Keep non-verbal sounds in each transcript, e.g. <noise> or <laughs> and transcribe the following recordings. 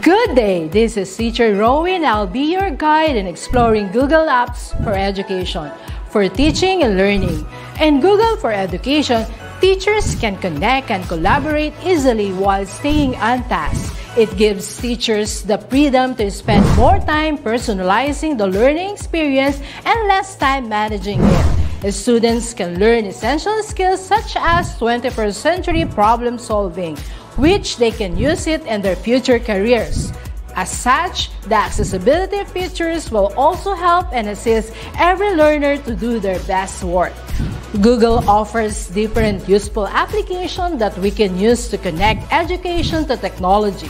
Good day, this is teacher Rowan. I'll be your guide in exploring Google Apps for Education for teaching and learning. In Google for Education, teachers can connect and collaborate easily while staying on task. It gives teachers the freedom to spend more time personalizing the learning experience and less time managing it. Students can learn essential skills such as 21st century problem solving, which they can use it in their future careers. As such, the accessibility features will also help and assist every learner to do their best work. Google offers different useful applications that we can use to connect education to technology.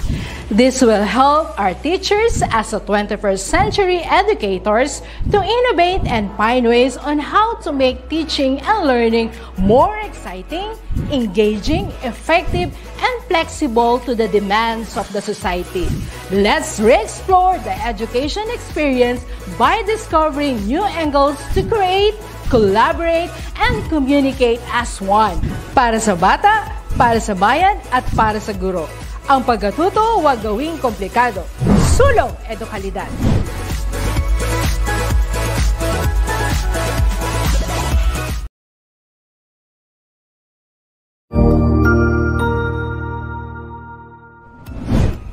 This will help our teachers as a 21st century educators to innovate and find ways on how to make teaching and learning more exciting, engaging, effective, and flexible to the demands of the society. Let's re-explore the education experience by discovering new angles to create, collaborate, and communicate as one. Para sa bata, para sa bayan, at para sa guro. Ang pagkatuto huwag gawing komplikado. Sulong Edukalidad!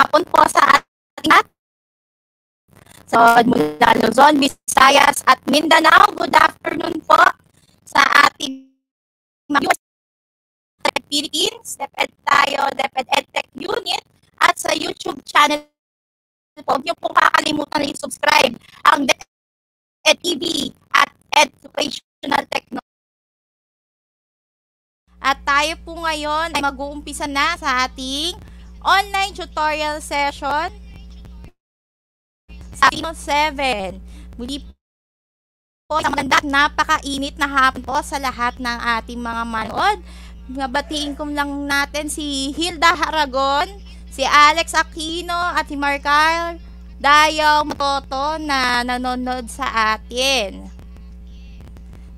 hapon po sa ating at so, mula Luzon, Visayas at Mindanao. Good afternoon po sa ating mga Philippines, DepEd tayo, DepEd EdTech Unit at sa YouTube channel po. Huwag niyo pong kakalimutan na i-subscribe ang DepEd TV e at Educational Technology. At tayo po ngayon ay mag-uumpisa na sa ating online tutorial session sa 7. Muli po, isang maganda napakainit na hapon po sa lahat ng ating mga manood. Nabatiin ko lang natin si Hilda Haragon, si Alex Aquino at si Mark Kyle Dayaw Matoto na nanonood sa atin.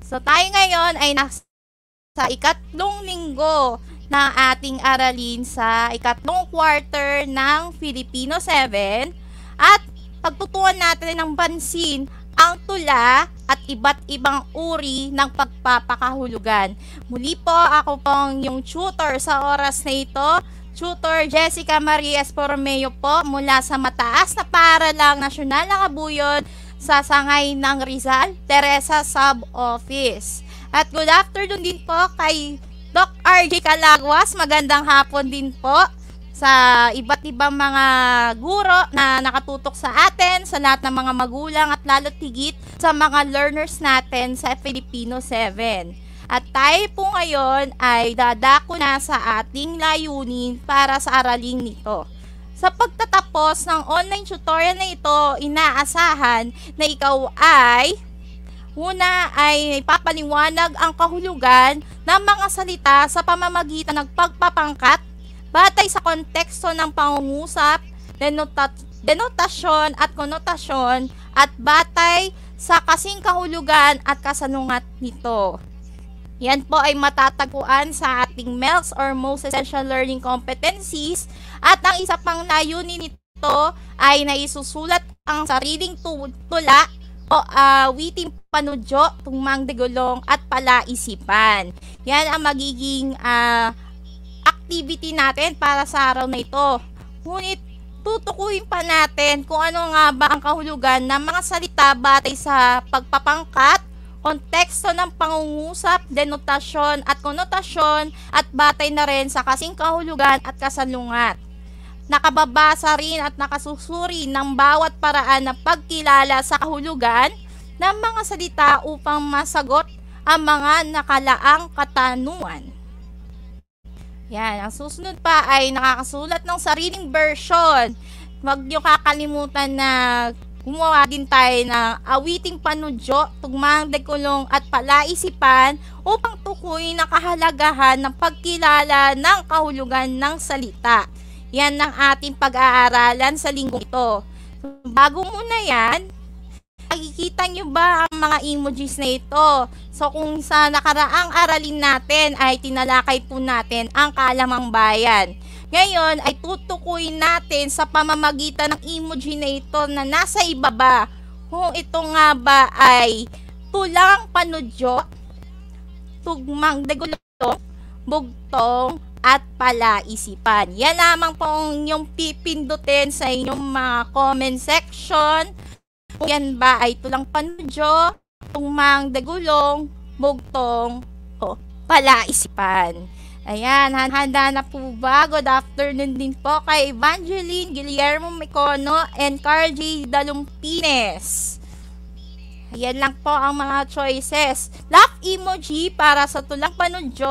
So tayo ngayon ay nasa ikatlong linggo ng ating aralin sa ikatlong quarter ng Filipino 7 at pagtutuan natin ng bansin ang tula at iba't ibang uri ng pagpapakahulugan. Muli po, ako pong yung tutor sa oras na ito, Tutor Jessica Maria Espormeo po mula sa Mataas na Paralang Nasyonal na Kabuyod sa Sangay ng Rizal, Teresa Sub Office. At good afternoon din po kay Doc RG Kalagwas, magandang hapon din po sa iba't ibang mga guro na nakatutok sa atin, sa lahat ng mga magulang at lalo tigit sa mga learners natin sa Filipino 7. At tayo po ngayon ay dadako na sa ating layunin para sa araling nito. Sa pagtatapos ng online tutorial na ito, inaasahan na ikaw ay Una ay papaliwanag ang kahulugan ng mga salita sa pamamagitan ng pagpapangkat batay sa konteksto ng pangungusap, denota- denotasyon at konotasyon at batay sa kasing kahulugan at kasanungat nito. Yan po ay matatagpuan sa ating MELCS or Most Essential Learning Competencies at ang isa pang layunin nito ay naisusulat ang sariling tula o uh, ah, witing panudyo, tungmang degulong at palaisipan. Yan ang magiging uh, activity natin para sa araw na ito. Ngunit tutukuyin pa natin kung ano nga ba ang kahulugan ng mga salita batay sa pagpapangkat, konteksto ng pangungusap, denotasyon at konotasyon at batay na rin sa kasing kahulugan at kasalungat nakababasa rin at nakasusuri ng bawat paraan ng pagkilala sa kahulugan ng mga salita upang masagot ang mga nakalaang katanungan. Yan, ang susunod pa ay nakakasulat ng sariling version. Huwag niyo kakalimutan na gumawa din tayo ng awiting panudyo, tugmang dekulong at palaisipan upang tukuyin ang kahalagahan ng pagkilala ng kahulugan ng salita. Yan ang ating pag-aaralan sa linggong ito. Bago muna yan, nakikita nyo ba ang mga emojis na ito? So kung sa nakaraang aralin natin ay tinalakay po natin ang kalamang bayan. Ngayon ay tutukoy natin sa pamamagitan ng emoji na ito na nasa ibaba kung ito nga ba ay tulang panudyo, tugmang degulo, bugtong, at palaisipan. Yan lamang po yung pipindutin sa inyong mga comment section. Kung yan ba ay tulang panudyo, tungmang dagulong, mugtong, o palaisipan. Ayan, handa na po ba? Good afternoon din po kay Evangeline Guillermo Mecono and Carl J. Dalumpines. Ayan lang po ang mga choices. Laugh emoji para sa tulang panudyo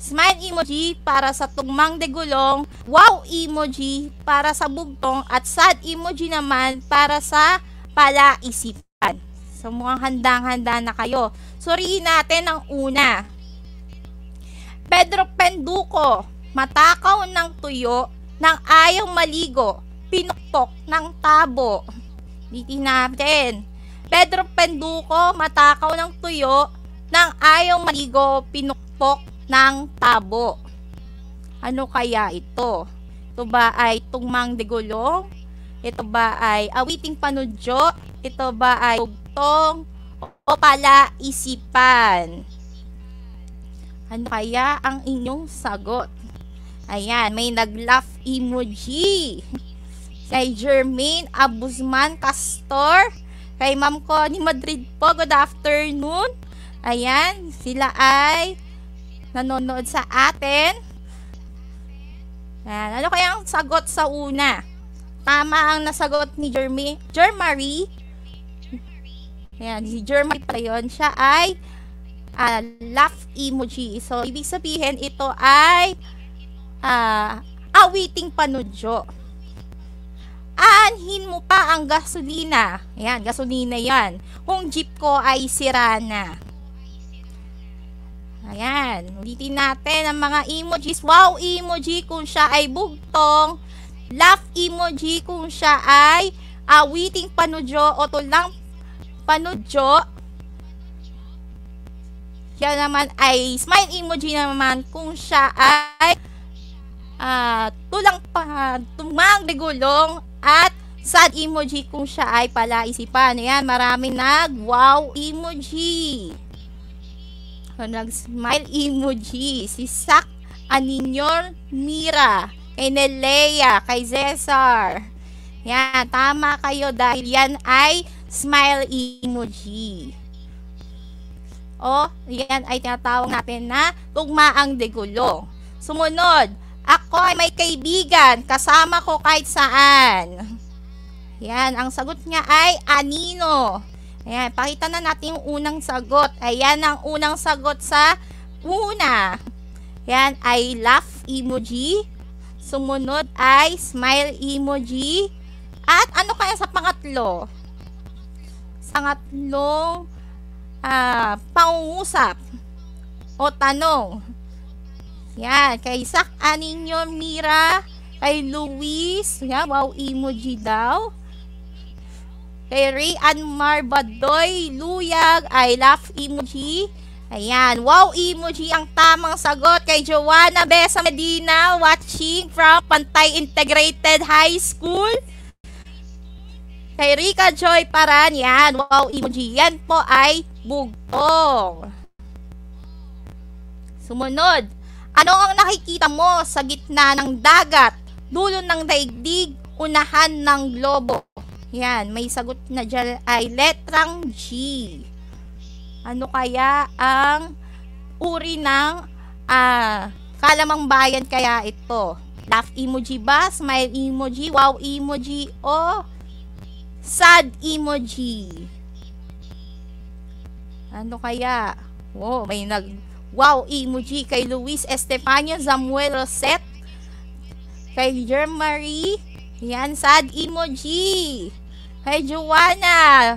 smile emoji para sa tugmang degulong, wow emoji para sa bugtong, at sad emoji naman para sa palaisipan. So mukhang handang-handa na kayo. Suriin natin ang una. Pedro Penduko, matakaw ng tuyo nang ayaw maligo, pinuktok ng tabo. Diti natin. Pedro Penduko, matakaw ng tuyo nang ayaw maligo, pinuktok ng tabo. Ano kaya ito? Ito ba ay tugmang digulong? Ito ba ay awiting panudyo? Ito ba ay tugtong? O pala isipan? Ano kaya ang inyong sagot? Ayan, may nag-laugh emoji. Kay Jermaine Abusman Castor. Kay Ma'am Connie Madrid po, good afternoon. Ayan, sila ay nanonood sa atin? Yan. Ano kaya ang sagot sa una? Tama ang nasagot ni Jeremy, Jeremy. Ayan, si Jeremy pa yun. Siya ay uh, laugh emoji. So, ibig sabihin, ito ay uh, awiting panudyo. Aanhin mo pa ang gasolina. Ayan, gasolina yan. Kung jeep ko ay sira na. Ayan, ulitin natin ang mga emojis. Wow emoji kung siya ay bugtong. Laugh emoji kung siya ay awiting uh, panudyo o tulang panudyo. Siya naman ay smile emoji naman kung siya ay uh, tulang pa, tumang digulong at sad emoji kung siya ay palaisipan. Ayan, marami nag wow emoji. So, nag-smile emoji. Si Sak Aninyor Mira. Kay Nelea. Kay Cesar. Yan. Tama kayo dahil yan ay smile emoji. O, yan ay tinatawag natin na tugmaang degulo. Sumunod, ako ay may kaibigan, kasama ko kahit saan. Yan, ang sagot niya ay anino. Ayan, pakita na natin yung unang sagot. Ayan ang unang sagot sa una. Ayan, ay laugh emoji. Sumunod ay smile emoji. At ano kaya sa pangatlo? Pangatlong uh, ah, pangungusap o tanong. Yan, kay Sak Aninyo Mira, kay Luis, yan, wow emoji daw. Kay Ray Anmar Badoy Luyag I love emoji. Ayan, wow emoji ang tamang sagot kay Joanna Besa Medina watching from Pantay Integrated High School. Kay Rika Joy Paran, yan, wow emoji. Yan po ay bugtong. Sumunod, ano ang nakikita mo sa gitna ng dagat, dulo ng daigdig, unahan ng globo? Yan, may sagot na dyan ay letrang G. Ano kaya ang uri ng ah, kalamang bayan kaya ito? Laugh emoji ba? Smile emoji? Wow emoji? O sad emoji? Ano kaya? Wow, oh, may nag wow emoji kay Luis Estefanio Samuel Rosette kay Jermary. Yan, sad emoji. Hey, Juana.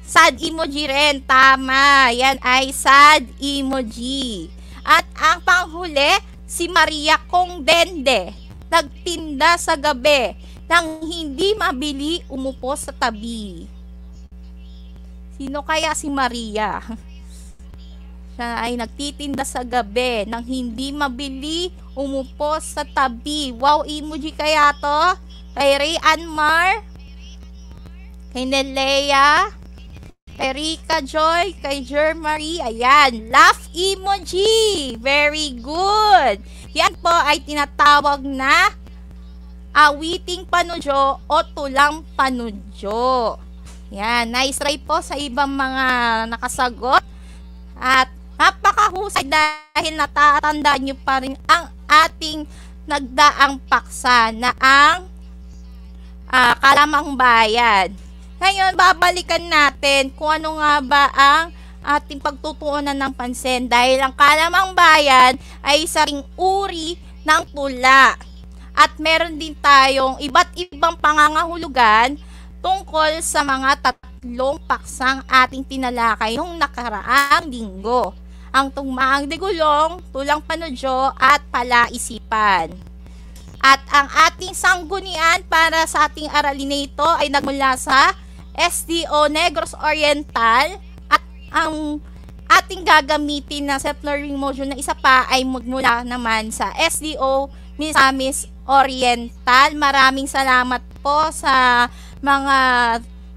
Sad emoji rin. Tama. Yan ay sad emoji. At ang panghuli, si Maria Condende. Nagtinda sa gabi nang hindi mabili umupo sa tabi. Sino kaya si Maria? <laughs> Siya ay nagtitinda sa gabi nang hindi mabili umupo sa tabi. Wow emoji kaya to? Kay Ray Anmar? kay Nelea, kay Rika Joy, kay Jermary. Ayan, laugh emoji. Very good. Yan po ay tinatawag na awiting panudyo o tulang panudyo. Yan, nice try po sa ibang mga nakasagot. At napakahusay dahil natatandaan nyo pa rin ang ating nagdaang paksa na ang uh, kalamang bayad. Ngayon, babalikan natin kung ano nga ba ang ating pagtutuunan ng pansin dahil ang kalamang bayan ay isang uri ng tula. At meron din tayong iba't ibang pangangahulugan tungkol sa mga tatlong paksang ating tinalakay noong nakaraang linggo. Ang tugmaang digulong, tulang panudyo at palaisipan. At ang ating sanggunian para sa ating aralin na ito ay nagmula sa SDO Negros Oriental at ang ating gagamitin na self-learning module na isa pa ay magmula naman sa SDO Misamis ah, Oriental. Maraming salamat po sa mga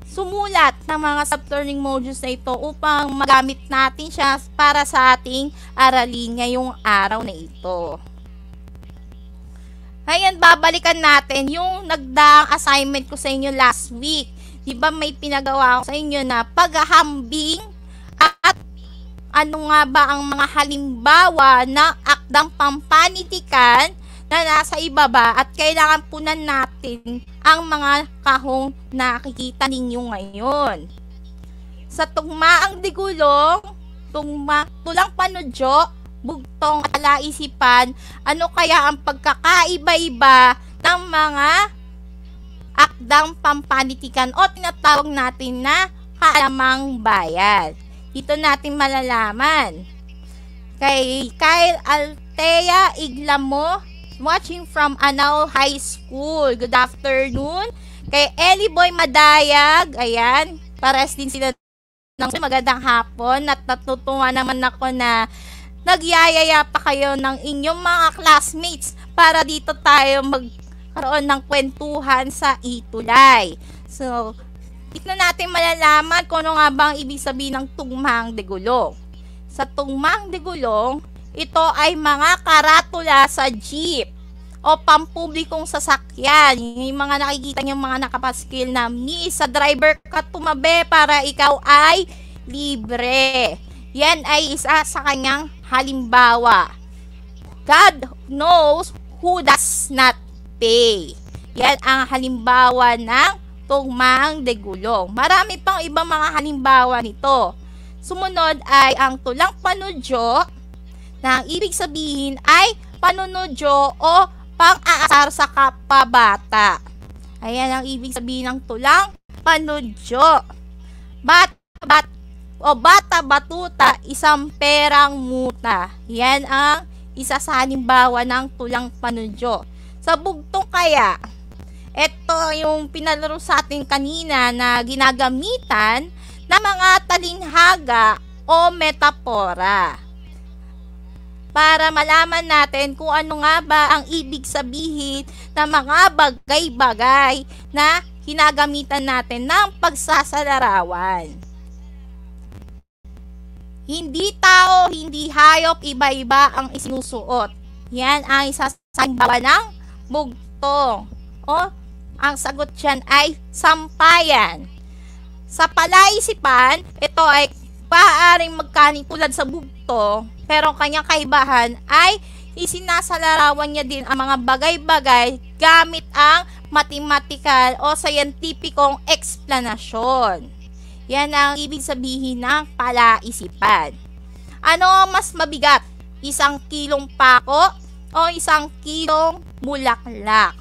sumulat ng mga self-learning modules na ito upang magamit natin siya para sa ating aralin ngayong araw na ito. Ngayon, babalikan natin yung nagdaang assignment ko sa inyo last week 'di ba may pinagawa ako sa inyo na paghahambing at ano nga ba ang mga halimbawa ng akdang pampanitikan na nasa ibaba at kailangan punan natin ang mga kahong nakikita ninyo ngayon. Sa tugma ang digulong, tugma, tulang panudyo, bugtong alaisipan, ano kaya ang pagkakaiba-iba ng mga akdang pampanitikan o tinatawag natin na kaalamang bayan. Dito natin malalaman. Kay Kyle Altea Iglamo, watching from Anao High School. Good afternoon. Kay Ellie Boy Madayag, ayan, pares din sila ng magandang hapon at natutuwa naman ako na nagyayaya pa kayo ng inyong mga classmates para dito tayo mag magkaroon ng kwentuhan sa itulay. So, tignan natin malalaman kung ano nga ba ibig sabihin ng tugmang degulong. Sa tugmang degulong, ito ay mga karatula sa jeep o pampublikong sasakyan. Yung mga nakikita niyo mga nakapaskil na ni sa driver ka tumabi para ikaw ay libre. Yan ay isa sa kanyang halimbawa. God knows who does not Bay. Yan ang halimbawa ng tugmaang degulong. Marami pang ibang mga halimbawa nito. Sumunod ay ang tulang panudyo na ang ibig sabihin ay panunudyo o pang-aasar sa kapabata. Ayan ang ibig sabihin ng tulang panudyo. Bat, bat, o bata batuta, isang perang muta. Yan ang isa sa halimbawa ng tulang panudyo. Sa bugtong kaya, ito yung pinalaro sa atin kanina na ginagamitan ng mga talinhaga o metapora. Para malaman natin kung ano nga ba ang ibig sabihin ng mga bagay-bagay na hinagamitan natin ng pagsasalarawan. Hindi tao, hindi hayop, iba-iba ang isinusuot. Yan ang isa sa ng bugto. O, oh, ang sagot dyan ay sampayan. Sa palaisipan, ito ay paaring magkaning tulad sa bugto, pero kanyang kaibahan ay isinasalarawan niya din ang mga bagay-bagay gamit ang mathematical o scientificong explanation. Yan ang ibig sabihin ng palaisipan. Ano mas mabigat? Isang kilong pako o isang kilong bulaklak.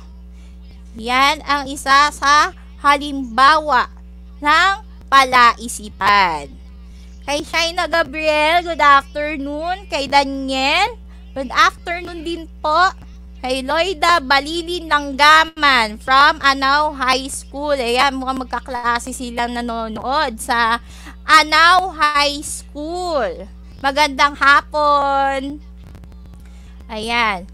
Yan ang isa sa halimbawa ng palaisipan. Kay Shaina Gabriel, good afternoon. Kay Daniel, good afternoon din po. Kay Loida Balilin Langgaman from Anaw High School. Ayan, mukhang magkaklase silang nanonood sa Anaw High School. Magandang hapon. Ayan.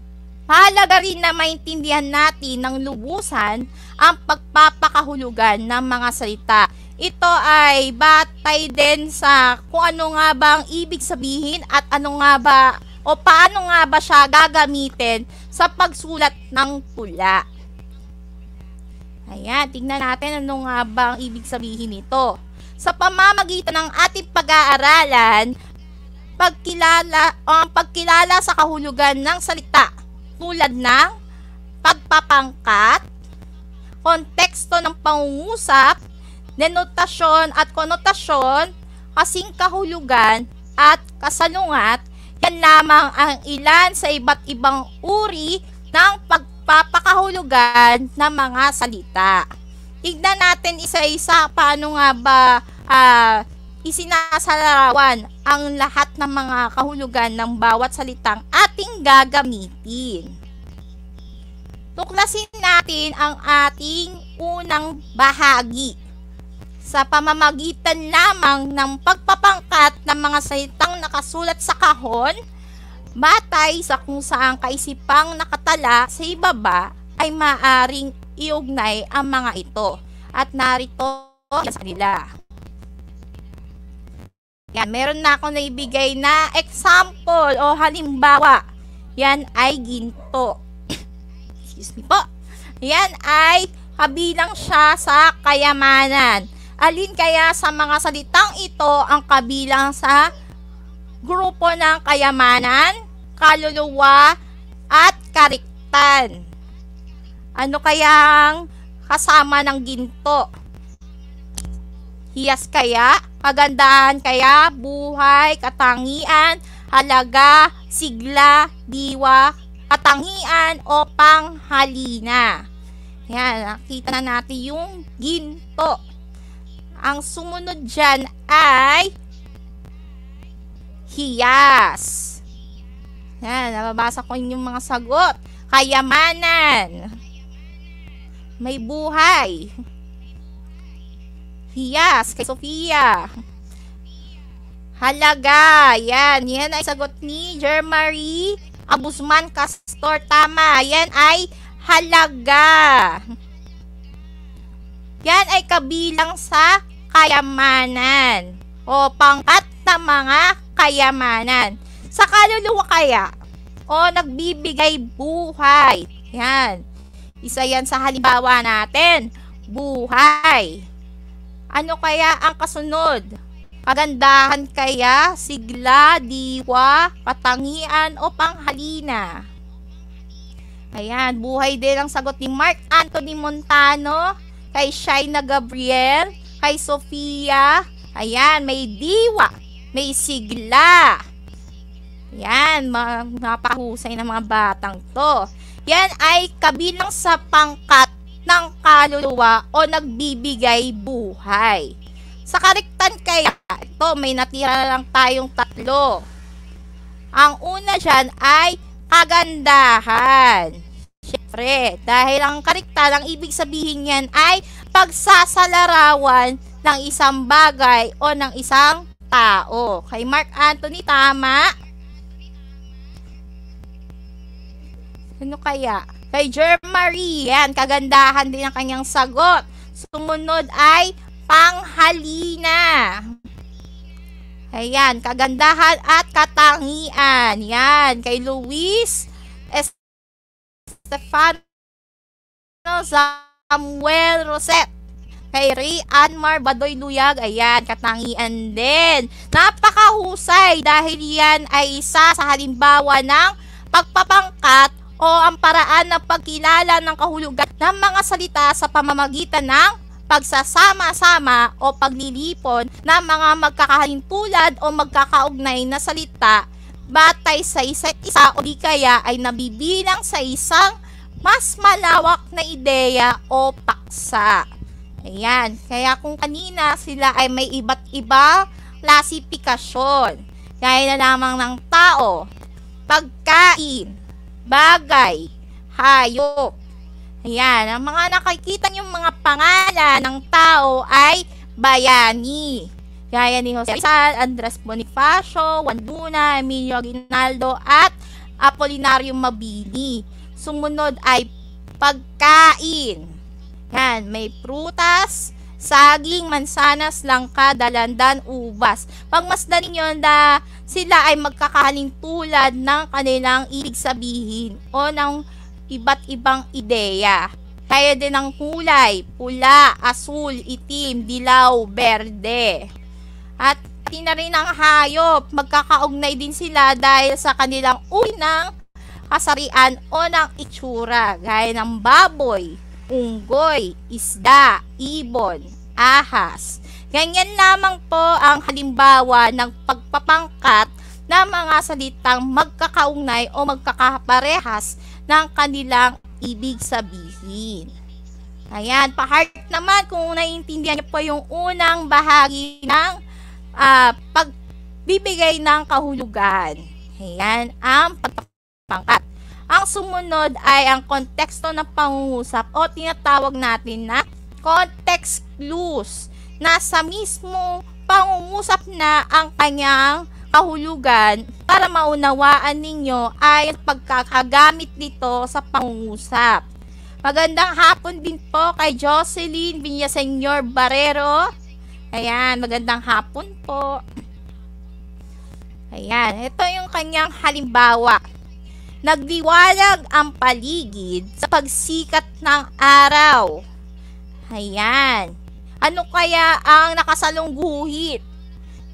Mahalaga rin na maintindihan natin ng lubusan ang pagpapakahulugan ng mga salita. Ito ay batay din sa kung ano nga ba ang ibig sabihin at ano nga ba o paano nga ba siya gagamitin sa pagsulat ng tula. Ayan, tingnan natin ano nga ba ang ibig sabihin nito. Sa pamamagitan ng ating pag-aaralan, pagkilala o ang pagkilala sa kahulugan ng salita tulad ng pagpapangkat, konteksto ng pangungusap, denotasyon at konotasyon, kasing kahulugan at kasalungat, yan lamang ang ilan sa iba't ibang uri ng pagpapakahulugan ng mga salita. Tignan natin isa-isa paano nga ba uh, isinasarawan ang lahat ng mga kahulugan ng bawat salitang ating gagamitin. Tuklasin natin ang ating unang bahagi sa pamamagitan lamang ng pagpapangkat ng mga salitang nakasulat sa kahon batay sa kung saan kaisipang nakatala sa ibaba ay maaring iugnay ang mga ito at narito sa nila. Yan, meron na ako naibigay na example o halimbawa. Yan ay ginto. <coughs> Excuse me po. Yan ay kabilang siya sa kayamanan. Alin kaya sa mga salitang ito ang kabilang sa grupo ng kayamanan, kaluluwa, at kariktan? Ano kaya ang kasama ng ginto? hiyas kaya, kagandahan kaya, buhay, katangian, halaga, sigla, diwa, katangian o panghalina. Yan, nakita na natin yung ginto. Ang sumunod dyan ay hiyas. Yan, nababasa ko yung mga sagot. Kayamanan. May buhay. Yes, kay Sofia. Halaga. Yan. Yan ay sagot ni Jermary Abusman Castor. Tama. Yan ay halaga. Yan ay kabilang sa kayamanan o pangkat na mga kayamanan. Sa kaluluwa kaya o nagbibigay buhay. Yan. Isa yan sa halimbawa natin. Buhay. Ano kaya ang kasunod? Kagandahan kaya, sigla, diwa, katangian o panghalina? Ayan, buhay din ang sagot ni Mark Anthony Montano, kay Shaina Gabriel, kay Sofia. Ayan, may diwa, may sigla. Yan, napahusay ng mga batang to. Yan ay kabilang sa pangkat ng kaluluwa o nagbibigay buhay. Sa kariktan kaya, ito may natira na lang tayong tatlo. Ang una dyan ay kagandahan. Siyempre, dahil ang kariktan, ang ibig sabihin yan ay pagsasalarawan ng isang bagay o ng isang tao. Kay Mark Anthony, tama? Ano kaya? Kay Jer Marie, yan, kagandahan din ang kanyang sagot. Sumunod ay panghalina. Ayan, kagandahan at katangian. Yan, kay Luis Estefano Samuel Roset. Kay Ray Anmar Badoy Luyag. Ayan, katangian din. Napakahusay dahil yan ay isa sa halimbawa ng pagpapangkat o ang paraan ng pagkilala ng kahulugan ng mga salita sa pamamagitan ng pagsasama-sama o paglilipon ng mga magkakahalintulad o magkakaugnay na salita batay sa isa't isa o di kaya ay nabibilang sa isang mas malawak na ideya o paksa. Ayan. Kaya kung kanina sila ay may iba't iba klasifikasyon. Kaya na lamang ng tao, pagkain, bagay, hayop. Ayan, ang mga nakikita yung mga pangalan ng tao ay bayani. Gaya ni Jose Rizal, Andres Bonifacio, Juan Luna, Emilio Aguinaldo, at Apolinario Mabini. Sumunod ay pagkain. Yan, may prutas, saging, mansanas, langka, dalandan, ubas. Pagmasdan ninyo na sila ay magkakahalin tulad ng kanilang ibig sabihin o ng iba't ibang ideya. Kaya din ang kulay, pula, asul, itim, dilaw, berde. At pati na rin ang hayop, magkakaugnay din sila dahil sa kanilang unang kasarian o ng itsura, gaya ng baboy, unggoy, isda, ibon, ahas. Ganyan lamang po ang halimbawa ng pagpapangkat ng mga salitang magkakaugnay o magkakaparehas ng kanilang ibig sabihin. Ayan, pa-heart naman kung naiintindihan niyo po yung unang bahagi ng uh, pagbibigay ng kahulugan. Ayan, ang pagpapangkat. Ang sumunod ay ang konteksto ng pangungusap o tinatawag natin na context clues na sa mismo pangungusap na ang kanyang kahulugan para maunawaan ninyo ay pagkakagamit nito sa pangungusap. Magandang hapon din po kay Jocelyn Villasenor Barrero. Ayan, magandang hapon po. Ayan, ito yung kanyang halimbawa. Nagdiwalag ang paligid sa pagsikat ng araw. Ayan. Ano kaya ang nakasalungguhit?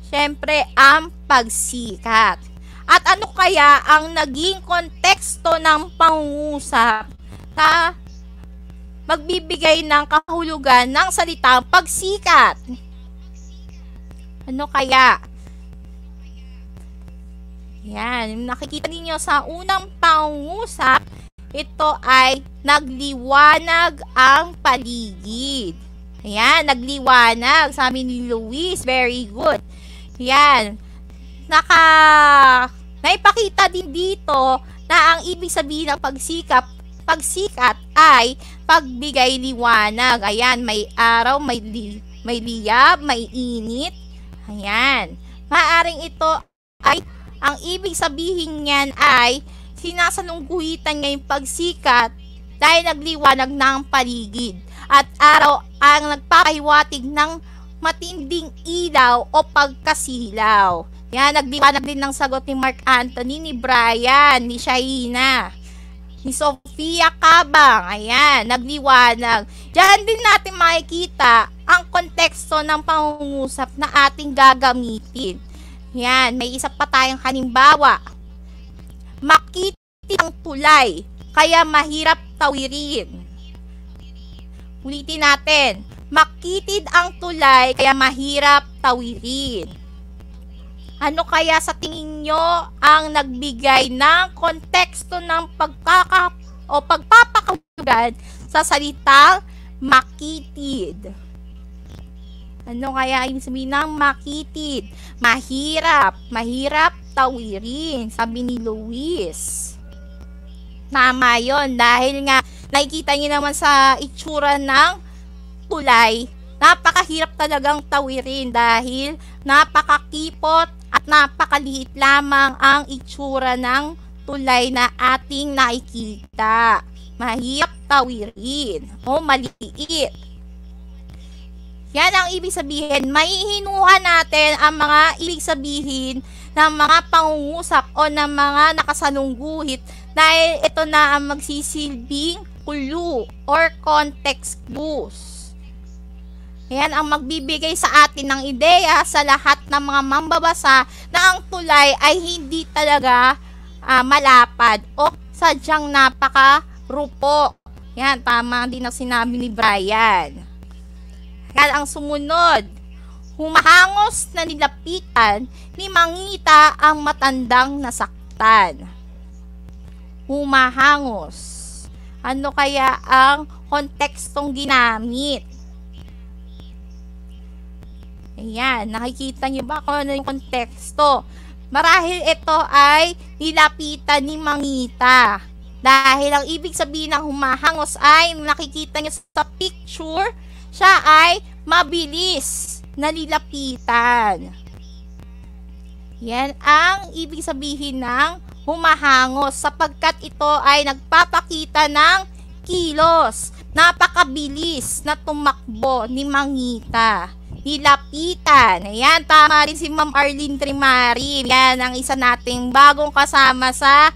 Siyempre, ang pagsikat. At ano kaya ang naging konteksto ng pangungusap na magbibigay ng kahulugan ng salitang pagsikat? Ano kaya? Yan, nakikita ninyo sa unang pangungusap, ito ay nagliwanag ang paligid. Ayan, nagliwanag. Sabi ni Luis, very good. Ayan, naka, naipakita din dito na ang ibig sabihin ng pagsikap, pagsikat ay pagbigay liwanag. Ayan, may araw, may, li, may liyab, may init. Ayan. Maaring ito ay, ang ibig sabihin niyan ay sinasalungguhitan ngayong pagsikat dahil nagliwanag ng paligid at araw ang nagpapahiwatig ng matinding ilaw o pagkasilaw. Yan, nagliwanag din ng sagot ni Mark Anthony, ni Brian, ni Shaina ni Sofia Cabang. Ayan, nagliwanag. Diyan din natin makikita ang konteksto ng pangungusap na ating gagamitin. Yan, may isa pa tayong halimbawa makiti ang tulay, kaya mahirap tawirin. Ulitin natin, makitid ang tulay, kaya mahirap tawirin. Ano kaya sa tingin nyo ang nagbigay ng konteksto ng pagkaka o pagpapakahulugan sa salitang makitid? Ano kaya ibig sabihin ng makitid? Mahirap. Mahirap tawirin, sabi ni Luis. Tama yon dahil nga nakikita niyo naman sa itsura ng tulay, napakahirap talagang tawirin dahil napakakipot at napakaliit lamang ang itsura ng tulay na ating nakikita. Mahirap tawirin o maliit. Yan ang ibig sabihin. Maihinuha natin ang mga ibig sabihin ng mga pangungusap o ng mga nakasalungguhit dahil ito na ang magsisilbing clue or context clues. Ayan ang magbibigay sa atin ng ideya sa lahat ng mga mambabasa na ang tulay ay hindi talaga uh, malapad o sadyang napaka-rupo. Yan, tama din ang sinabi ni Brian. Kaya ang sumunod, humahangos na nilapitan ni Mangita ang matandang nasaktan. Humahangos. Ano kaya ang kontekstong ginamit? Ayan, nakikita niyo ba kung ano yung konteksto? Marahil ito ay nilapitan ni Mangita. Dahil ang ibig sabihin ng humahangos ay nakikita niyo sa picture siya ay mabilis nalilapitan. Yan ang ibig sabihin ng humahangos sapagkat ito ay nagpapakita ng kilos. Napakabilis na tumakbo ni Mangita nilapitan. Ayan, tama rin si Ma'am Arlene Trimari. Yan ang isa nating bagong kasama sa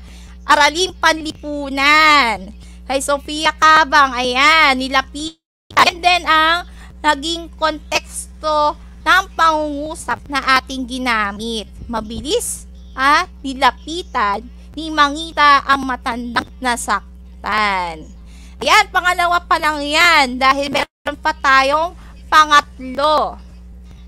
Araling Panlipunan. Kay Sofia Kabang, ayan, nilapitan And then ang naging konteksto ng pangungusap na ating ginamit. Mabilis at nilapitan ni Mangita ang matandang nasaktan. Ayan, pangalawa pa lang yan dahil meron pa tayong pangatlo.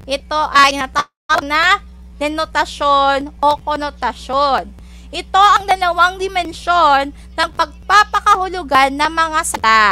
Ito ay natawag na denotasyon o konotasyon. Ito ang dalawang dimensyon ng pagpapakahulugan ng mga salita.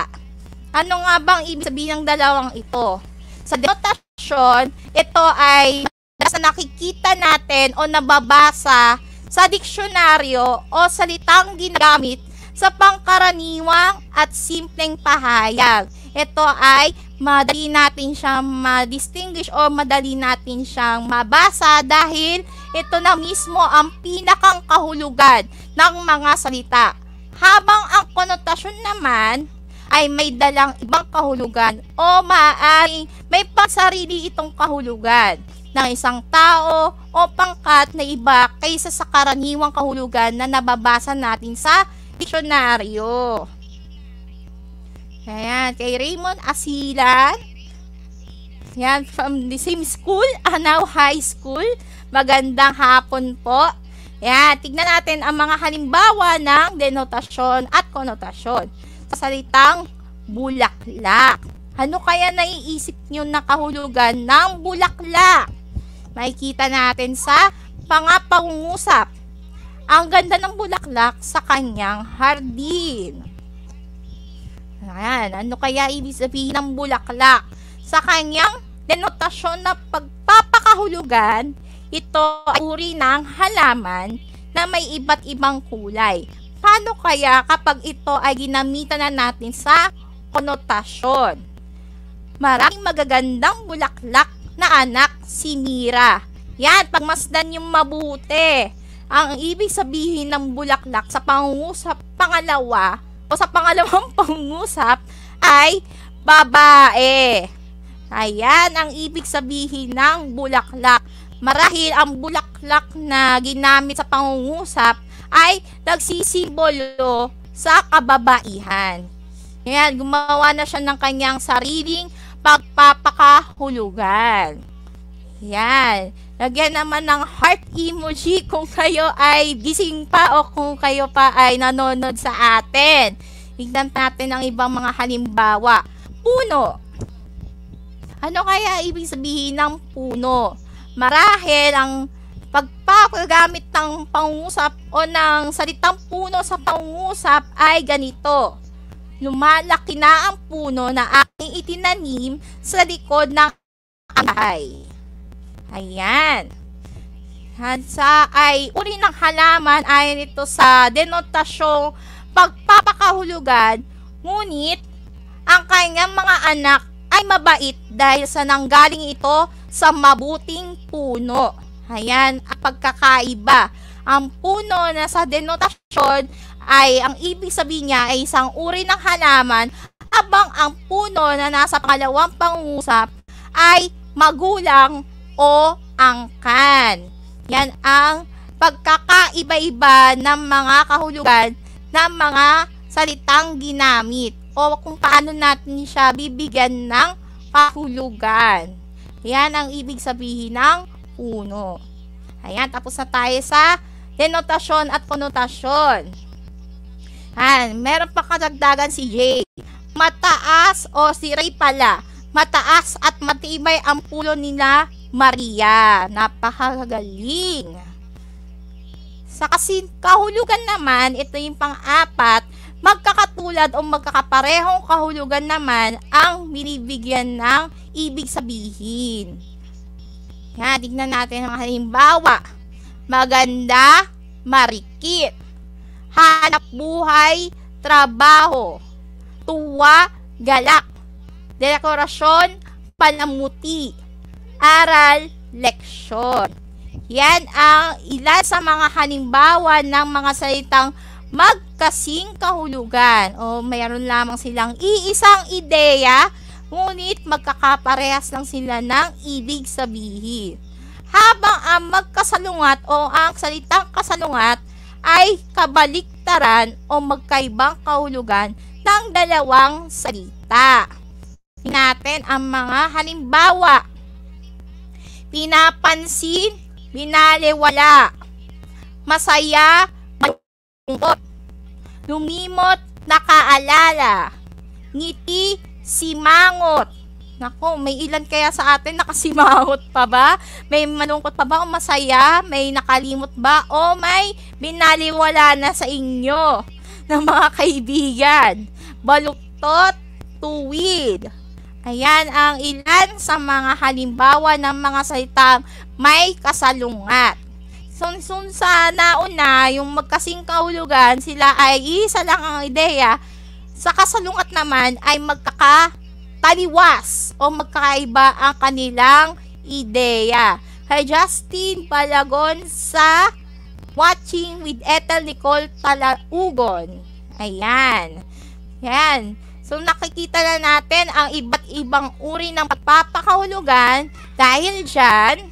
Ano nga bang ibig sabihin ng dalawang ito? Sa denotasyon, ito ay sa nakikita natin o nababasa sa diksyonaryo o salitang ginagamit sa pangkaraniwang at simpleng pahayag. Ito ay madali natin siyang ma-distinguish o madali natin siyang mabasa dahil ito na mismo ang pinakang kahulugan ng mga salita. Habang ang konotasyon naman ay may dalang ibang kahulugan o maaaring may pansarili itong kahulugan ng isang tao o pangkat na iba kaysa sa karaniwang kahulugan na nababasa natin sa diksyonaryo. Ayan, kay Raymond Asilan. Ayan, from the same school, <laughs> Anaw High School. Magandang hapon po. Ayan, tignan natin ang mga halimbawa ng denotasyon at konotasyon salitang bulaklak. Ano kaya naiisip nyo na kahulugan ng bulaklak? Makikita natin sa pangapangusap. Ang ganda ng bulaklak sa kanyang hardin. Ayan, ano kaya ibig sabihin ng bulaklak? Sa kanyang denotasyon na pagpapakahulugan, ito ay uri ng halaman na may iba't ibang kulay. Paano kaya kapag ito ay ginamitan na natin sa konotasyon? Maraming magagandang bulaklak na anak si Mira. Yan, pagmasdan yung mabuti. Ang ibig sabihin ng bulaklak sa pangungusap pangalawa o sa pangalawang <laughs> pangungusap ay babae. Ayan ang ibig sabihin ng bulaklak. Marahil ang bulaklak na ginamit sa pangungusap ay nagsisibolo sa kababaihan. Yan, gumawa na siya ng kanyang sariling pagpapakahulugan. Yan. Lagyan naman ng heart emoji kung kayo ay gising pa o kung kayo pa ay nanonood sa atin. Tignan natin ang ibang mga halimbawa. Puno. Ano kaya ibig sabihin ng puno? Marahil ang pagpapagamit ng pangungusap o ng salitang puno sa pangungusap ay ganito. Lumalaki na ang puno na aking itinanim sa likod ng bahay. Ayan. Hansa ay uri ng halaman ay ito sa denotasyong pagpapakahulugan ngunit ang kanyang mga anak ay mabait dahil sa nanggaling ito sa mabuting puno. Ayan, ang pagkakaiba. Ang puno na sa denotasyon ay ang ibig sabihin niya ay isang uri ng halaman habang ang puno na nasa pangalawang pangungusap ay magulang o angkan. Yan ang pagkakaiba-iba ng mga kahulugan ng mga salitang ginamit o kung paano natin siya bibigyan ng kahulugan. Yan ang ibig sabihin ng Ayan, tapos na tayo sa denotasyon at konotasyon. Ayan, meron pa kadagdagan si J. Mataas o si Ray pala. Mataas at matibay ang pulo nila Maria. Napakagaling. Sa kasi kahulugan naman, ito yung pang-apat, magkakatulad o magkakaparehong kahulugan naman ang binibigyan ng ibig sabihin. Yan, tignan natin ang halimbawa. Maganda, marikit. Hanap buhay, trabaho. Tuwa, galak. Dekorasyon, panamuti. Aral, leksyon. Yan ang ilan sa mga halimbawa ng mga salitang magkasing kahulugan o mayroon lamang silang iisang ideya ngunit magkakaparehas lang sila ng ibig sabihin. Habang ang magkasalungat o ang salitang kasalungat ay kabaliktaran o magkaibang kahulugan ng dalawang salita. Natin ang mga halimbawa. Pinapansin, binaliwala. Masaya, malungkot. Lumimot, nakaalala. Ngiti, simangot. Nako, may ilan kaya sa atin nakasimangot pa ba? May malungkot pa ba o masaya? May nakalimot ba o may binaliwala na sa inyo ng mga kaibigan? Baluktot, tuwid. Ayan ang ilan sa mga halimbawa ng mga salitang may kasalungat. Sunsun sana una, yung magkasing kahulugan, sila ay isa lang ang ideya sa kasalungat naman ay magkakataliwas o magkakaiba ang kanilang ideya. Kay Justin Palagon sa Watching with Ethel Nicole Talaugon. Ayan. Ayan. So nakikita na natin ang iba't ibang uri ng pagpapakahulugan dahil dyan,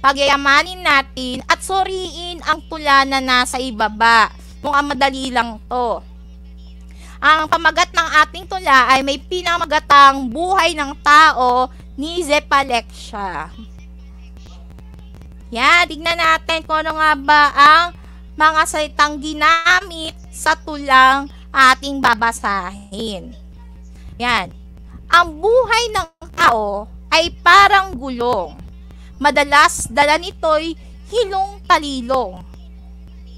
pagyayamanin natin at suriin ang tula na nasa ibaba. Mukhang madali lang to. Ang pamagat ng ating tula ay may pinamagatang buhay ng tao ni Zepalexia. Yan, tignan natin kung ano nga ba ang mga salitang ginamit sa tulang ating babasahin. Yan. Ang buhay ng tao ay parang gulong. Madalas dala nito'y hilong talilong.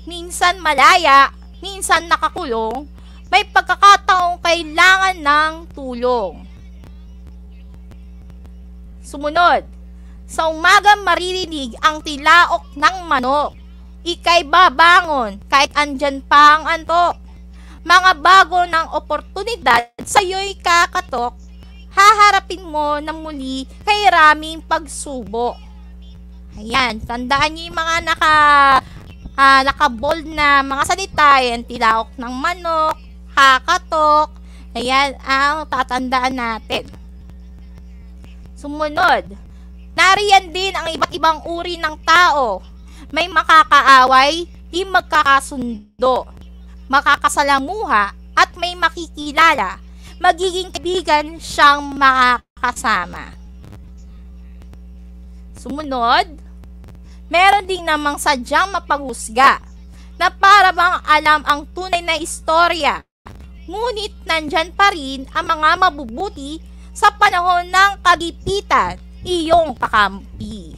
Minsan malaya, minsan nakakulong, may pagkakataong kailangan ng tulong. Sumunod, sa umaga maririnig ang tilaok ng manok. Ika'y babangon kahit andyan pa ang antok. Mga bago ng oportunidad sa iyo'y kakatok. Haharapin mo na muli kay raming pagsubo. Ayan, tandaan niyo yung mga naka uh, naka-bold na mga salita, yan, tilaok ng manok, kakatok. Ayan ang tatandaan natin. Sumunod, nariyan din ang iba't ibang uri ng tao. May makakaaway, di magkakasundo, makakasalamuha, at may makikilala. Magiging kaibigan siyang makakasama. Sumunod, meron ding namang sadyang mapaghusga na para bang alam ang tunay na istorya ngunit nandyan pa rin ang mga mabubuti sa panahon ng kagipitan, iyong pakampi.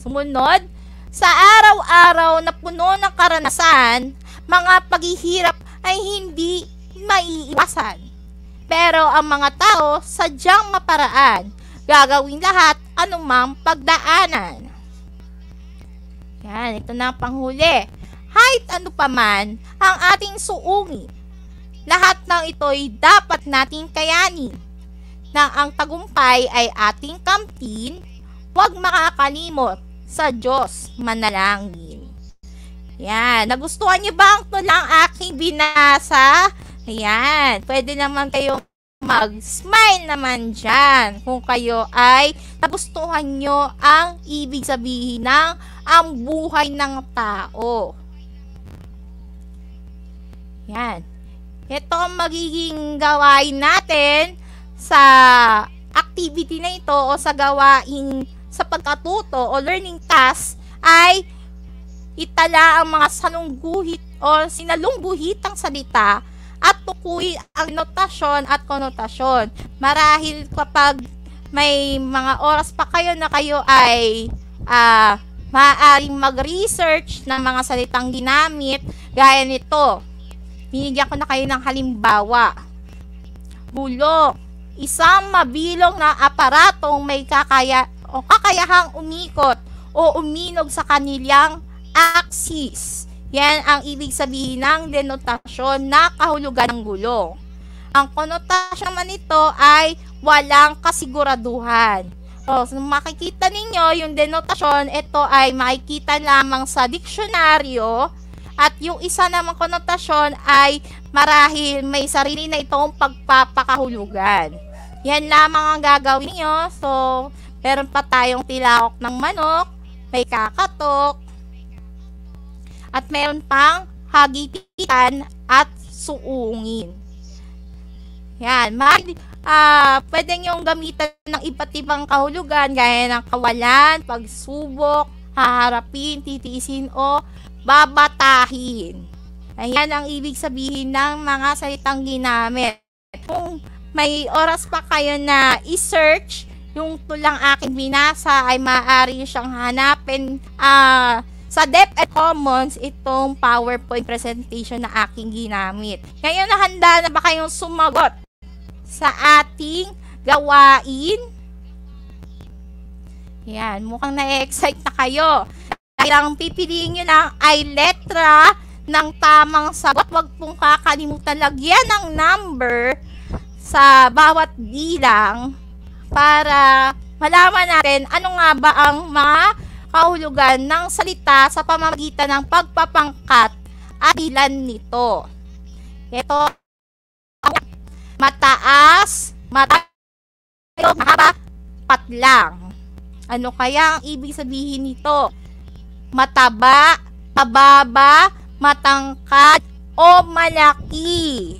Sumunod, sa araw-araw na puno ng karanasan, mga paghihirap ay hindi maiiwasan. Pero ang mga tao sadyang maparaan, gagawin lahat anumang pagdaanan. Yan, ito na ang panghuli kahit ano paman ang ating suungi. Lahat ng ito'y dapat nating kayanin na ang tagumpay ay ating kamtin, huwag makakalimot sa Diyos manalangin. Yan, nagustuhan niyo ba ang tulang aking binasa? Ayan, pwede naman kayo mag-smile naman dyan kung kayo ay nagustuhan nyo ang ibig sabihin ng ang buhay ng tao. Yan. Ito ang magiging gawain natin sa activity na ito o sa gawain sa pagkatuto o learning task ay itala ang mga sanungguhit o sinalungguhitang salita at tukuyin ang notasyon at konotasyon. Marahil kapag may mga oras pa kayo na kayo ay uh, maaaring mag-research ng mga salitang ginamit gaya nito Binigyan ko na kayo ng halimbawa. Gulo, Isang mabilong na aparatong may kakaya o kakayahang umikot o uminog sa kanilang axis. Yan ang ibig sabihin ng denotasyon na kahulugan ng gulo. Ang konotasyon naman nito ay walang kasiguraduhan. O, so, makikita ninyo yung denotasyon, ito ay makikita lamang sa diksyonaryo at yung isa namang konotasyon ay marahil may sarili na itong pagpapakahulugan. Yan lamang ang gagawin niyo. So, meron pa tayong tilakok ng manok, may kakatok, at meron pang hagitan at suungin. Yan, Ah, uh, pwede yung gamitan ng iba't ibang kahulugan gaya ng kawalan, pagsubok, haharapin, titiisin o babatahin. Ayan ang ibig sabihin ng mga salitang ginamit. Kung may oras pa kayo na i-search yung tulang aking binasa ay maaari nyo siyang hanapin uh, sa and Commons itong PowerPoint presentation na aking ginamit. Ngayon, handa na ba kayong sumagot sa ating gawain? Yan, mukhang na-excite na kayo. Kailang pipiliin nyo ng ay letra ng tamang sagot. Huwag pong kakalimutan lagyan ng number sa bawat bilang para malaman natin ano nga ba ang mga kahulugan ng salita sa pamamagitan ng pagpapangkat at bilan nito. Ito, mataas, mataas, mahaba, patlang. Ano kaya ang ibig sabihin nito? mataba, pababa, matangkad, o malaki.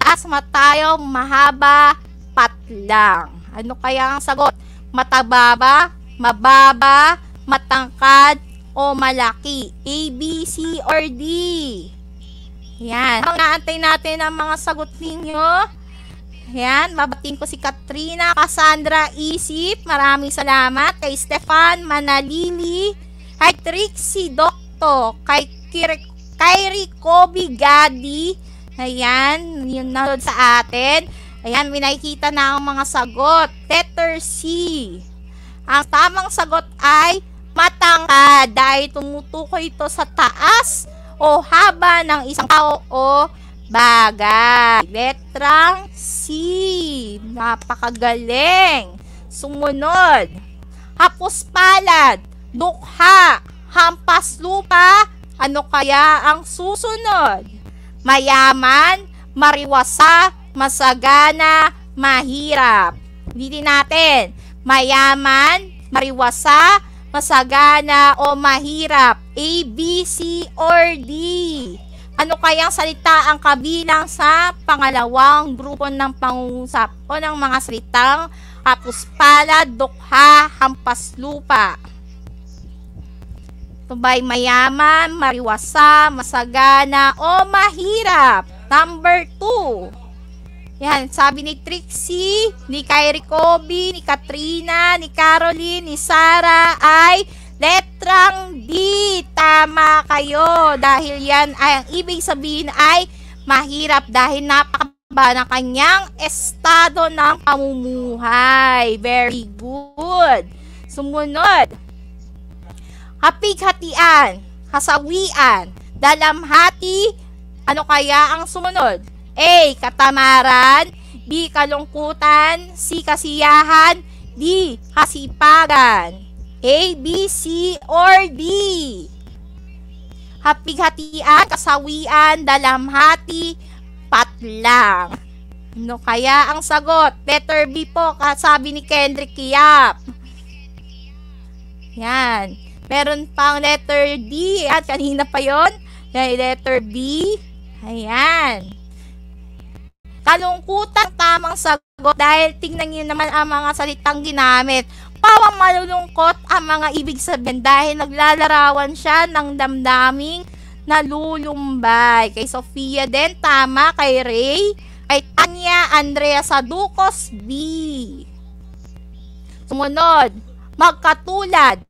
Asma tayo, mahaba, patlang. Ano kaya ang sagot? Mataba ba? Mababa? Matangkad? O malaki? A, B, C, or D? Yan. Ang naantay natin ang mga sagot ninyo. Yan, babating ko si Katrina, Cassandra Isip. Maraming salamat. Kay Stefan Manalili. Kay Trixie Dokto. Kay Kir Kairi Kobe Gadi. Ayan, yung nanood sa atin. Ayan, may nakikita na ang mga sagot. Letter C. Ang tamang sagot ay matangkad dahil tumutukoy ito sa taas o haba ng isang tao o bagay. Letrang C. Napakagaling. Sumunod. Hapos palad. Dukha. Hampas lupa. Ano kaya ang susunod? Mayaman, mariwasa, masagana, mahirap. Ulitin natin. Mayaman, mariwasa, masagana, o mahirap. A, B, C, or D. Ano kayang salita ang kabilang sa pangalawang grupo ng pangungusap o ng mga salitang pala, dukha, hampas lupa? Tubay mayaman, mariwasa, masagana, o mahirap. Number 2. Yan, sabi ni Trixie, ni Kyrie Kobe, ni Katrina, ni Caroline, ni Sarah ay Letrang D. Tama kayo dahil yan ay ang ibig sabihin ay mahirap dahil napakaba ng kanyang estado ng pamumuhay. Very good. Sumunod. Hapighatian, kasawian, dalamhati, ano kaya ang sumunod? A. Katamaran B. Kalungkutan C. Kasiyahan D. Kasipagan A, B, C, or D? Hapighatian, kasawian, dalamhati, patlang. No kaya ang sagot? Letter B po, kasabi ni Kendrick Kiap. Yan. Meron pang letter D. At kanina pa yon. Yan, letter B. Ayan. Kalungkutan tamang sagot dahil tingnan niyo naman ang mga salitang ginamit. Nakakatawang malulungkot ang mga ibig sabihin dahil naglalarawan siya ng damdaming nalulumbay. Kay Sofia din, tama. Kay Ray, kay Tanya Andrea Saducos B. Sumunod, magkatulad,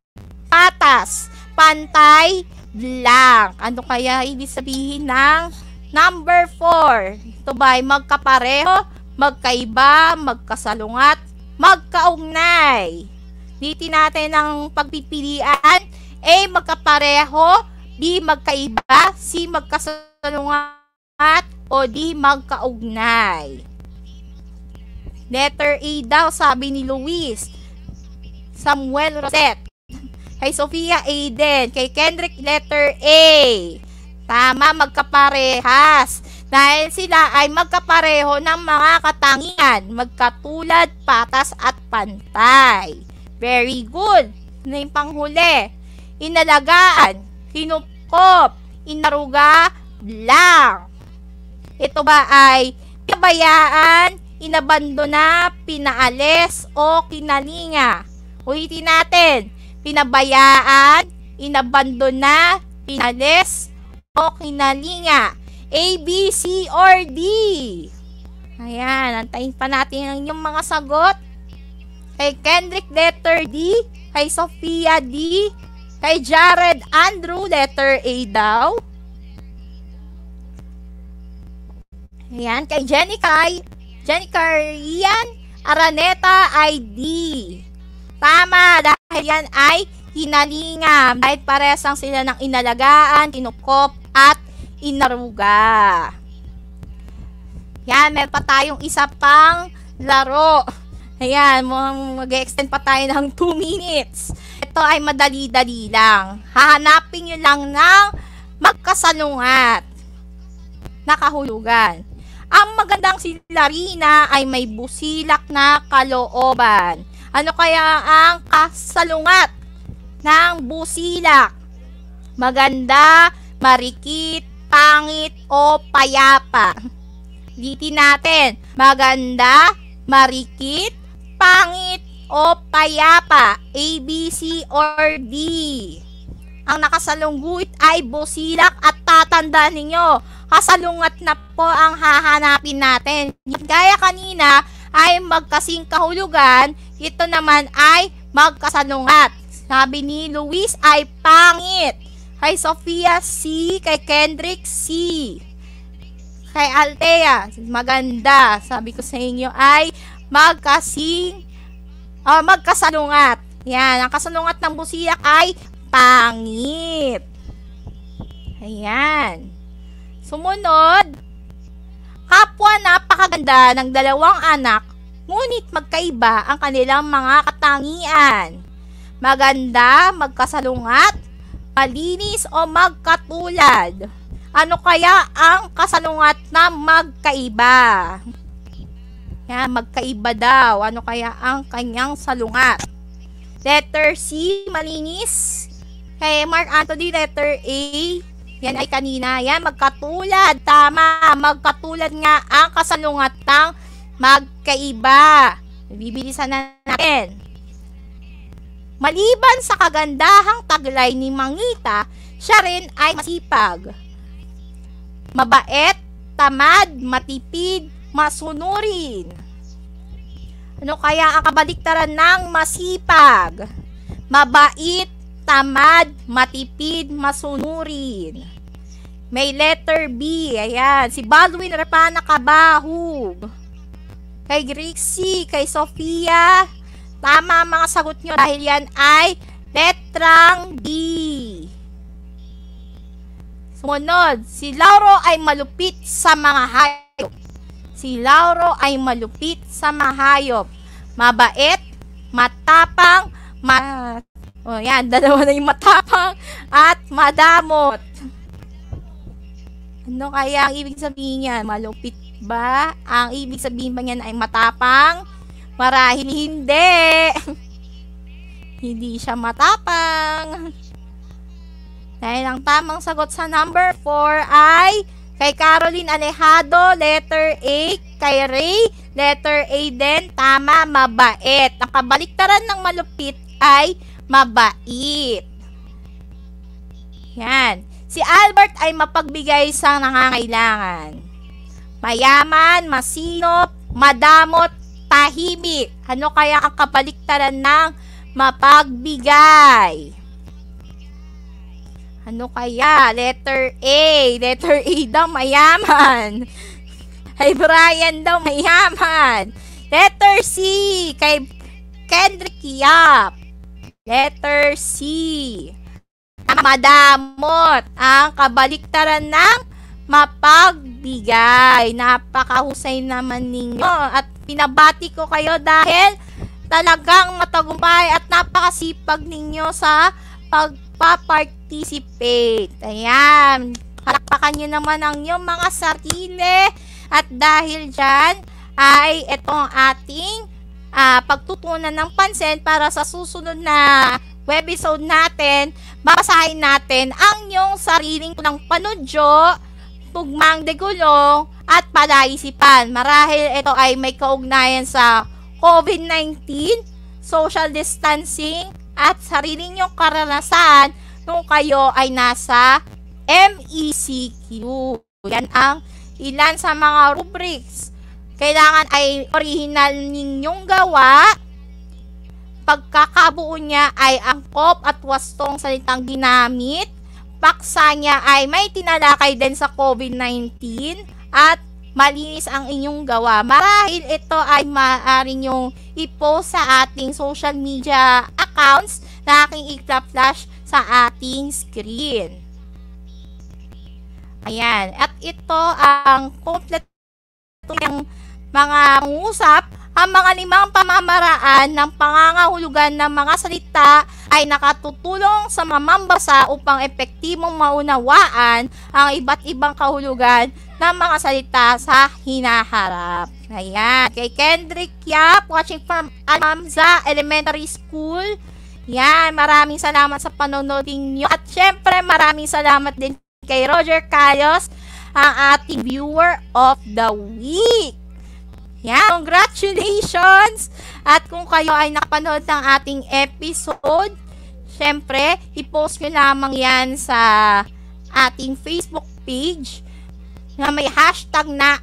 patas, pantay, blank. Ano kaya ibig sabihin ng number 4? Ito ba magkapareho, magkaiba, magkasalungat, magkaugnay? Dito natin ang pagpipilian. A. Eh, magkapareho. B. Magkaiba. C. Magkasalungat. O D. Magkaugnay. Letter A daw, sabi ni Luis. Samuel Rosette. Kay Sofia A din. Kay Kendrick, letter A. Tama, magkaparehas. Dahil sila ay magkapareho ng mga katangian, magkatulad, patas at pantay. Very good. Na ano yung panghuli. Inalagaan. Kinupkop. Inaruga. Lang. Ito ba ay pinabayaan, inabandona, pinaalis, o kinalinga? Ulitin natin. Pinabayaan, inabandona, pinalis, o kinalinga? A, B, C, or D? Ayan, antayin pa natin ang inyong mga sagot kay Kendrick letter D, kay Sophia D, kay Jared Andrew letter A daw. Ayan, kay Jenny Kai, Jenny Karian, Araneta ID. Tama, dahil yan ay hinalinga. Dahil parehas lang sila ng inalagaan, kinukop, at inaruga. Yan, meron pa tayong isa pang laro. Ayan, mag-extend pa tayo ng 2 minutes. Ito ay madali-dali lang. Hahanapin nyo lang ng magkasalungat nakahulugan. Ang magandang silarina ay may busilak na kalooban. Ano kaya ang kasalungat ng busilak? Maganda, marikit, pangit o payapa. Ditin natin. Maganda, marikit, pangit o payapa? A, B, C, or D? Ang nakasalungguit ay busilak at tatanda ninyo, kasalungat na po ang hahanapin natin. Gaya kanina ay magkasing kahulugan, ito naman ay magkasalungat. Sabi ni Luis ay pangit. Kay Sofia C, kay Kendrick C. Kay Altea, maganda. Sabi ko sa inyo ay magkasing uh, ah, magkasalungat. Yan, ang kasalungat ng busiyak ay pangit. Ayan. Sumunod, kapwa napakaganda ng dalawang anak, ngunit magkaiba ang kanilang mga katangian. Maganda, magkasalungat, malinis o magkatulad. Ano kaya ang kasalungat na magkaiba? Yan, magkaiba daw. Ano kaya ang kanyang salungat? Letter C, malinis. Kay Mark Anthony, letter A. Yan ay kanina. Yan, magkatulad. Tama, magkatulad nga ang kasalungat ng magkaiba. Bibilisan na natin. Maliban sa kagandahang taglay ni Mangita, siya rin ay masipag. Mabait, tamad, matipid, masunurin. Ano kaya ang kabaliktaran ng masipag? Mabait, tamad, matipid, masunurin. May letter B. Ayan. Si Baldwin Rapana Kabahug. Kay Grixie, kay Sofia. Tama ang mga sagot nyo dahil yan ay letrang D. Sumunod, si Lauro ay malupit sa mga hayop si Lauro ay malupit sa mahayop. Mabait, matapang, ma o ah. oh, yan, dalawa na yung matapang at madamot. Ano kaya ang ibig sabihin niyan? Malupit ba? Ang ibig sabihin ba niyan ay matapang? Marahil hindi. <laughs> hindi siya matapang. Dahil ang tamang sagot sa number 4 ay Kay Caroline Alejado, letter A. Kay Ray, letter A din. Tama, mabait. Ang kabaliktaran ng malupit ay mabait. Yan. Si Albert ay mapagbigay sa nangangailangan. Mayaman, masinop, madamot, tahimik. Ano kaya ang kapaliktaran ng mapagbigay? Ano kaya? Letter A. Letter A daw mayaman. Kay Brian daw mayaman. Letter C. Kay Kendrick Yap. Letter C. Madamot ang kabaliktaran ng mapagbigay. Napakahusay naman ninyo. At pinabati ko kayo dahil talagang matagumpay at napakasipag ninyo sa pagpapart participate. Ayan. Palakpakan nyo naman ang iyong mga sarili. At dahil dyan, ay itong ating uh, pagtutunan ng pansin para sa susunod na webisode natin, babasahin natin ang iyong sariling ng panudyo, tugmang degulong, at palaisipan. Marahil ito ay may kaugnayan sa COVID-19, social distancing, at sarili niyong karanasan kung kayo ay nasa MECQ. Yan ang ilan sa mga rubrics. Kailangan ay original ninyong gawa. Pagkakabuo niya ay angkop at wastong salitang ginamit. Paksa niya ay may tinalakay din sa COVID-19 at malinis ang inyong gawa. Marahil ito ay maaari nyong ipost sa ating social media accounts na aking ikla-flash sa ating screen. Ayan. At ito ang kompleto ng mga pangusap ang mga limang pamamaraan ng pangangahulugan ng mga salita ay nakatutulong sa mamambasa upang epektibong maunawaan ang iba't ibang kahulugan ng mga salita sa hinaharap. Ayan. Kay Kendrick Yap, watching from Amamza Elementary School, yan, maraming salamat sa panonood niyo. At syempre, maraming salamat din kay Roger Cayos, ang ating viewer of the week. Yan, congratulations! At kung kayo ay nakapanood ng ating episode, syempre, ipost nyo lamang yan sa ating Facebook page na may hashtag na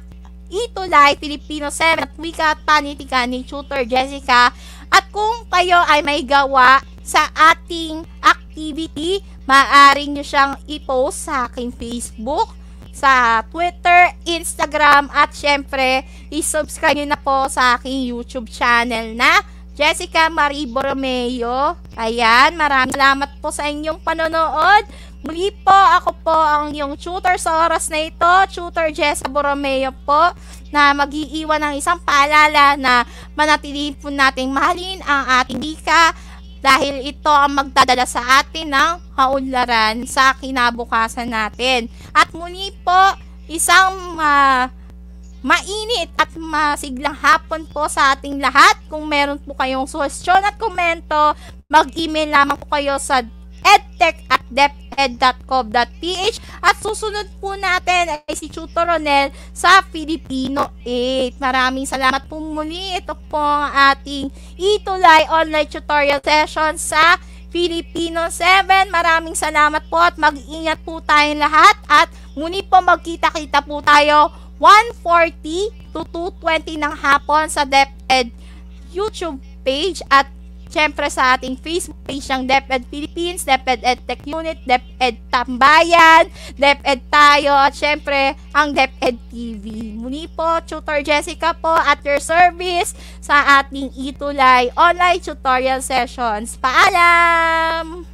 Itulay Filipino 7 at wika panitikan ni Tutor Jessica at kung kayo ay may gawa sa ating activity, maaari nyo siyang i-post sa aking Facebook, sa Twitter, Instagram, at syempre, i-subscribe nyo na po sa aking YouTube channel na Jessica Marie Borromeo. Ayan, maraming salamat po sa inyong panonood. Muli po, ako po ang yung tutor sa oras na ito, tutor Jessa Borromeo po, na mag-iiwan ng isang paalala na manatilihin po nating mahalin ang ating dika dahil ito ang magdadala sa atin ng kaunlaran sa kinabukasan natin. At muli po, isang uh, mainit at masiglang hapon po sa ating lahat. Kung meron po kayong suggestion at komento, mag-email lamang po kayo sa edtech@deped.gov.ph at at susunod po natin ay si Tutor Ronel sa Filipino 8. Maraming salamat po muli. Ito po ang ating Itulay online tutorial session sa Filipino 7. Maraming salamat po at mag-ingat po tayong lahat at muli po magkita-kita po tayo 1.40 to 2.20 ng hapon sa DepEd YouTube page at Siyempre sa ating Facebook page ng DepEd Philippines, DepEd EdTech Unit, DepEd Tambayan, DepEd Tayo, at siyempre ang DepEd TV. Muni po, Tutor Jessica po at your service sa ating Itulay e online tutorial sessions. Paalam!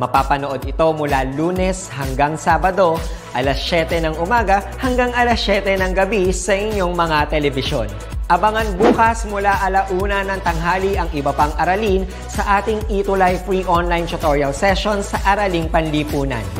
Mapapanood ito mula lunes hanggang sabado, alas 7 ng umaga hanggang alas 7 ng gabi sa inyong mga telebisyon. Abangan bukas mula alauna ng tanghali ang iba pang aralin sa ating Ito Live free online tutorial session sa Araling Panlipunan